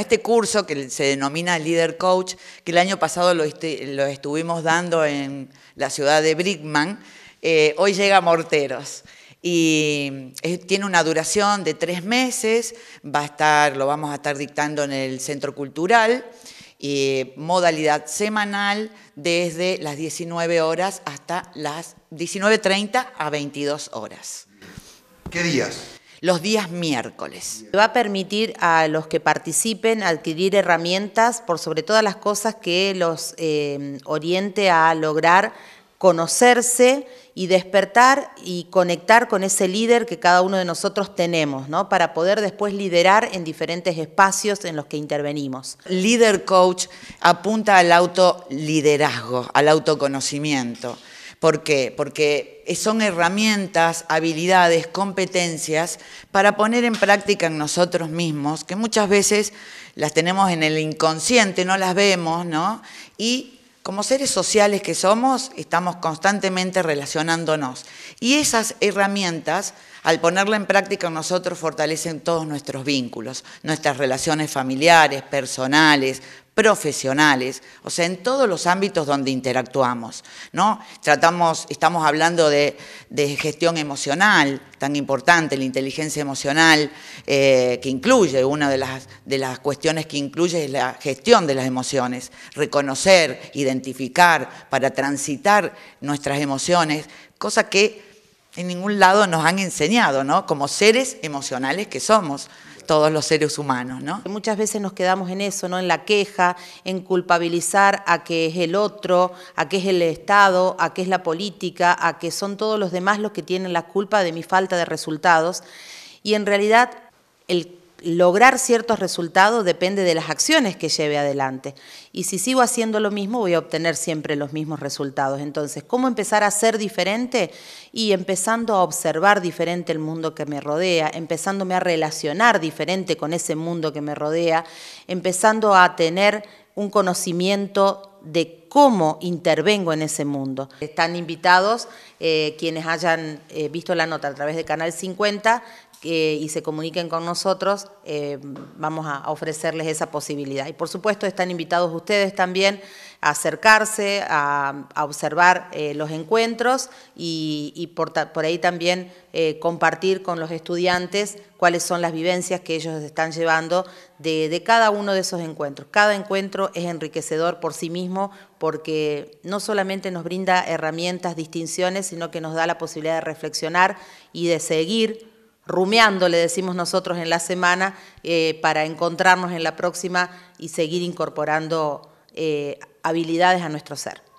este curso que se denomina Leader Coach, que el año pasado lo, estuvimos dando en la ciudad de Brickman, eh, hoy llega a Morteros. Y eh, tiene una duración de tres meses, va a estar, lo vamos a estar dictando en el Centro Cultural, y eh, modalidad semanal desde las 19 horas hasta las 19.30 a 22 horas. ¿Qué días? los días miércoles. Va a permitir a los que participen adquirir herramientas, por sobre todas las cosas, que los eh, oriente a lograr conocerse y despertar y conectar con ese líder que cada uno de nosotros tenemos, ¿no? Para poder después liderar en diferentes espacios en los que intervenimos. Líder coach apunta al autoliderazgo, al autoconocimiento. ¿Por qué? Porque son herramientas, habilidades, competencias para poner en práctica en nosotros mismos, que muchas veces las tenemos en el inconsciente, no las vemos, ¿no? Y como seres sociales que somos, estamos constantemente relacionándonos. Y esas herramientas, al ponerla en práctica en nosotros, fortalecen todos nuestros vínculos, nuestras relaciones familiares, personales, profesionales, o sea, en todos los ámbitos donde interactuamos, ¿no? estamos hablando de, gestión emocional, tan importante, la inteligencia emocional, eh, que incluye, una de las, cuestiones que incluye es la gestión de las emociones, reconocer, identificar, para transitar nuestras emociones, cosa que en ningún lado nos han enseñado, ¿no? Como seres emocionales que somos todos los seres humanos. ¿no? Muchas veces nos quedamos en eso, ¿no? en la queja, en culpabilizar a que es el otro, a que es el Estado, a que es la política, a que son todos los demás los que tienen la culpa de mi falta de resultados. Y en realidad el lograr ciertos resultados depende de las acciones que lleve adelante. Y si sigo haciendo lo mismo, voy a obtener siempre los mismos resultados. Entonces, ¿cómo empezar a ser diferente? Y empezando a observar diferente el mundo que me rodea, empezándome a relacionar diferente con ese mundo que me rodea, empezando a tener un conocimiento de cómo intervengo en ese mundo. Están invitados eh, quienes hayan eh, visto la nota a través de Canal 50 y se comuniquen con nosotros, eh, vamos a, ofrecerles esa posibilidad. Y por supuesto están invitados ustedes también a acercarse, a, observar los encuentros y, por, ahí también compartir con los estudiantes cuáles son las vivencias que ellos están llevando de, de cada uno de esos encuentros. Cada encuentro es enriquecedor por sí mismo porque no solamente nos brinda herramientas, distinciones, sino que nos da la posibilidad de reflexionar y de seguir rumeando, le decimos nosotros en la semana, eh, para encontrarnos en la próxima y seguir incorporando eh, habilidades a nuestro ser.